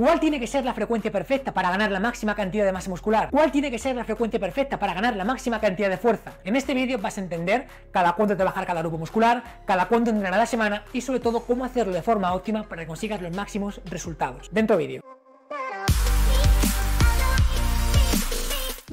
¿Cuál tiene que ser la frecuencia perfecta para ganar la máxima cantidad de masa muscular? ¿Cuál tiene que ser la frecuencia perfecta para ganar la máxima cantidad de fuerza? En este vídeo vas a entender cada cuánto trabajar cada grupo muscular, cada cuánto entrenar a la semana y sobre todo cómo hacerlo de forma óptima para que consigas los máximos resultados. Dentro vídeo.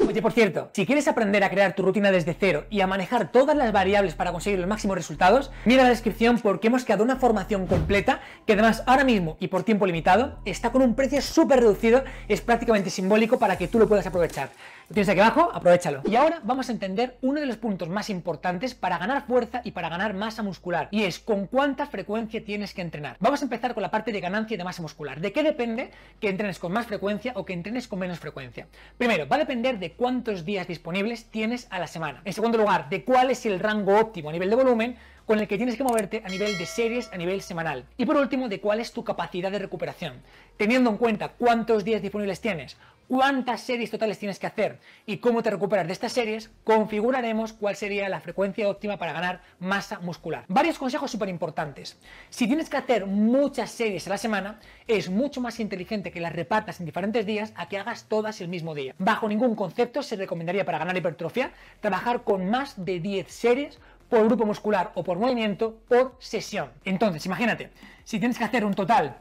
Oye, por cierto, si quieres aprender a crear tu rutina desde cero y a manejar todas las variables para conseguir los máximos resultados, mira la descripción porque hemos creado una formación completa que además ahora mismo y por tiempo limitado está con un precio súper reducido, es prácticamente simbólico para que tú lo puedas aprovechar. Lo tienes aquí abajo, aprovechalo. Y ahora vamos a entender uno de los puntos más importantes para ganar fuerza y para ganar masa muscular, y es con cuánta frecuencia tienes que entrenar. Vamos a empezar con la parte de ganancia de masa muscular. ¿De qué depende que entrenes con más frecuencia o que entrenes con menos frecuencia? Primero, va a depender de cuántos días disponibles tienes a la semana. En segundo lugar, de cuál es el rango óptimo a nivel de volumen con el que tienes que moverte a nivel de series a nivel semanal. Y por último, de cuál es tu capacidad de recuperación, teniendo en cuenta cuántos días disponibles tienes, cuántas series totales tienes que hacer y cómo te recuperas de estas series, configuraremos cuál sería la frecuencia óptima para ganar masa muscular. Varios consejos súper importantes. Si tienes que hacer muchas series a la semana, es mucho más inteligente que las repartas en diferentes días a que hagas todas el mismo día. Bajo ningún concepto se recomendaría para ganar hipertrofia trabajar con más de 10 series por grupo muscular o por movimiento por sesión. Entonces, imagínate, si tienes que hacer un total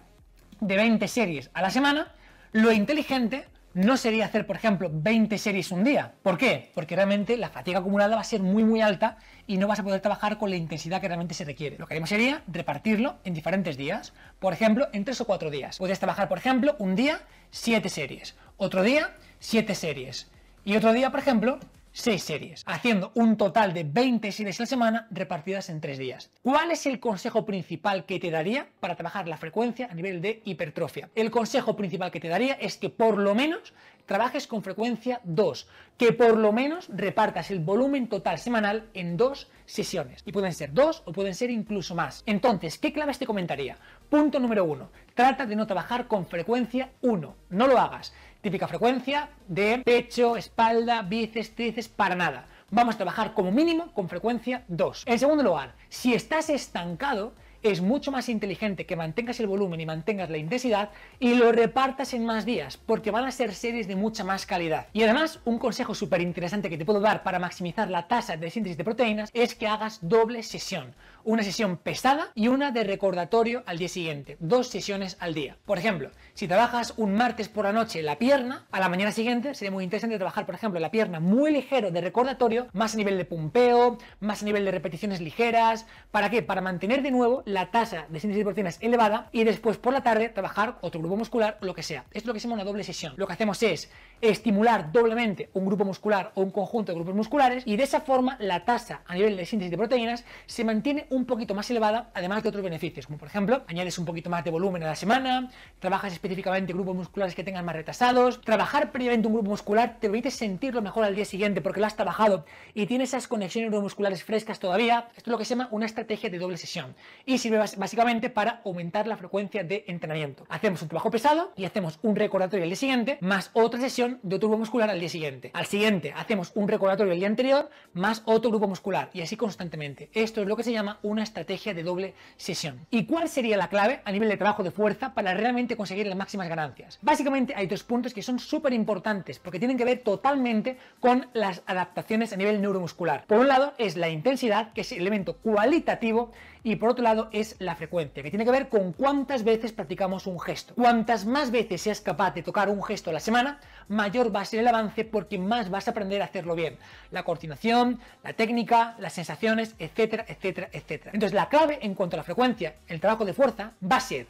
de 20 series a la semana, lo inteligente no sería hacer, por ejemplo, 20 series un día. ¿Por qué? Porque realmente la fatiga acumulada va a ser muy, muy alta y no vas a poder trabajar con la intensidad que realmente se requiere. Lo que haríamos sería repartirlo en diferentes días, por ejemplo, en tres o cuatro días. Podrías trabajar, por ejemplo, un día siete series, otro día siete series y otro día, por ejemplo, 6 series, haciendo un total de 20 series a la semana repartidas en 3 días. ¿Cuál es el consejo principal que te daría para trabajar la frecuencia a nivel de hipertrofia? El consejo principal que te daría es que por lo menos trabajes con frecuencia 2, que por lo menos repartas el volumen total semanal en 2 sesiones. Y pueden ser 2 o pueden ser incluso más. Entonces, ¿qué claves te comentaría? Punto número 1. Trata de no trabajar con frecuencia 1. No lo hagas típica frecuencia de pecho, espalda, bíceps, tríceps, para nada. Vamos a trabajar como mínimo con frecuencia 2. En segundo lugar, si estás estancado, es mucho más inteligente que mantengas el volumen y mantengas la intensidad y lo repartas en más días, porque van a ser series de mucha más calidad. Y además, un consejo súper interesante que te puedo dar para maximizar la tasa de síntesis de proteínas es que hagas doble sesión. Una sesión pesada y una de recordatorio al día siguiente. Dos sesiones al día. Por ejemplo, si trabajas un martes por la noche la pierna, a la mañana siguiente sería muy interesante trabajar, por ejemplo, la pierna muy ligero de recordatorio, más a nivel de pumpeo, más a nivel de repeticiones ligeras. ¿Para qué? Para mantener de nuevo la la tasa de síntesis de proteínas elevada y después por la tarde trabajar otro grupo muscular o lo que sea. Esto es lo que se llama una doble sesión. Lo que hacemos es estimular doblemente un grupo muscular o un conjunto de grupos musculares y de esa forma la tasa a nivel de síntesis de proteínas se mantiene un poquito más elevada, además de otros beneficios, como por ejemplo, añades un poquito más de volumen a la semana, trabajas específicamente grupos musculares que tengan más retrasados. trabajar previamente un grupo muscular te permite sentirlo mejor al día siguiente porque lo has trabajado y tienes esas conexiones neuromusculares frescas todavía. Esto es lo que se llama una estrategia de doble sesión. Y sirve básicamente para aumentar la frecuencia de entrenamiento. Hacemos un trabajo pesado y hacemos un recordatorio al día siguiente más otra sesión de otro grupo muscular al día siguiente. Al siguiente hacemos un recordatorio el día anterior más otro grupo muscular y así constantemente. Esto es lo que se llama una estrategia de doble sesión. ¿Y cuál sería la clave a nivel de trabajo de fuerza para realmente conseguir las máximas ganancias? Básicamente hay dos puntos que son súper importantes porque tienen que ver totalmente con las adaptaciones a nivel neuromuscular. Por un lado es la intensidad, que es el elemento cualitativo, y por otro lado es la frecuencia, que tiene que ver con cuántas veces practicamos un gesto. Cuantas más veces seas capaz de tocar un gesto a la semana, mayor va a ser el avance porque más vas a aprender a hacerlo bien. La coordinación, la técnica, las sensaciones, etcétera, etcétera, etcétera. Entonces la clave en cuanto a la frecuencia, el trabajo de fuerza, va a ser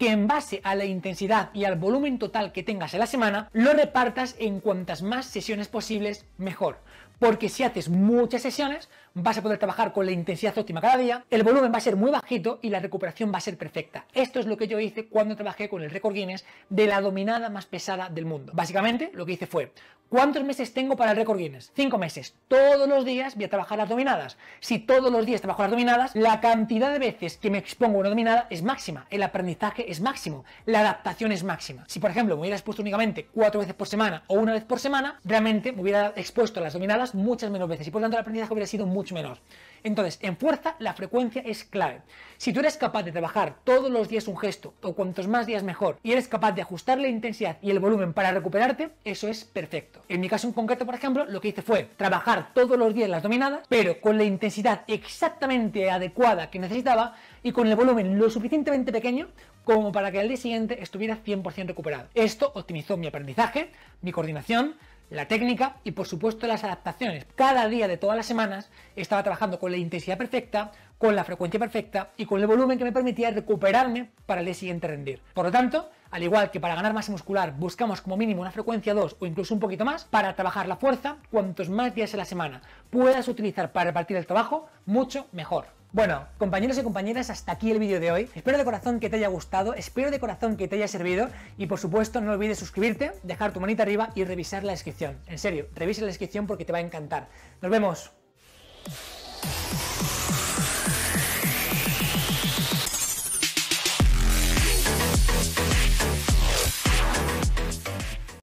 que en base a la intensidad y al volumen total que tengas en la semana, lo repartas en cuantas más sesiones posibles, mejor. Porque si haces muchas sesiones, vas a poder trabajar con la intensidad óptima cada día, el volumen va a ser muy bajito y la recuperación va a ser perfecta. Esto es lo que yo hice cuando trabajé con el récord Guinness de la dominada más pesada del mundo. Básicamente, lo que hice fue ¿Cuántos meses tengo para el récord Guinness? Cinco meses. Todos los días voy a trabajar las dominadas. Si todos los días trabajo las dominadas, la cantidad de veces que me expongo a una dominada es máxima. El aprendizaje es máximo. La adaptación es máxima. Si, por ejemplo, me hubiera expuesto únicamente cuatro veces por semana o una vez por semana, realmente me hubiera expuesto a las dominadas muchas menos veces y por lo tanto el aprendizaje hubiera sido mucho menor. Entonces, en fuerza, la frecuencia es clave. Si tú eres capaz de trabajar todos los días un gesto, o cuantos más días mejor, y eres capaz de ajustar la intensidad y el volumen para recuperarte, eso es perfecto. En mi caso en concreto, por ejemplo, lo que hice fue trabajar todos los días las dominadas, pero con la intensidad exactamente adecuada que necesitaba y con el volumen lo suficientemente pequeño como para que al día siguiente estuviera 100% recuperado. Esto optimizó mi aprendizaje, mi coordinación, la técnica y por supuesto las adaptaciones. Cada día de todas las semanas estaba trabajando con la intensidad perfecta, con la frecuencia perfecta y con el volumen que me permitía recuperarme para el día siguiente rendir. Por lo tanto, al igual que para ganar masa muscular buscamos como mínimo una frecuencia 2 o incluso un poquito más para trabajar la fuerza, cuantos más días en la semana puedas utilizar para repartir el trabajo, mucho mejor. Bueno, compañeros y compañeras, hasta aquí el vídeo de hoy. Espero de corazón que te haya gustado, espero de corazón que te haya servido y por supuesto no olvides suscribirte, dejar tu manita arriba y revisar la descripción. En serio, revisa la descripción porque te va a encantar. Nos vemos.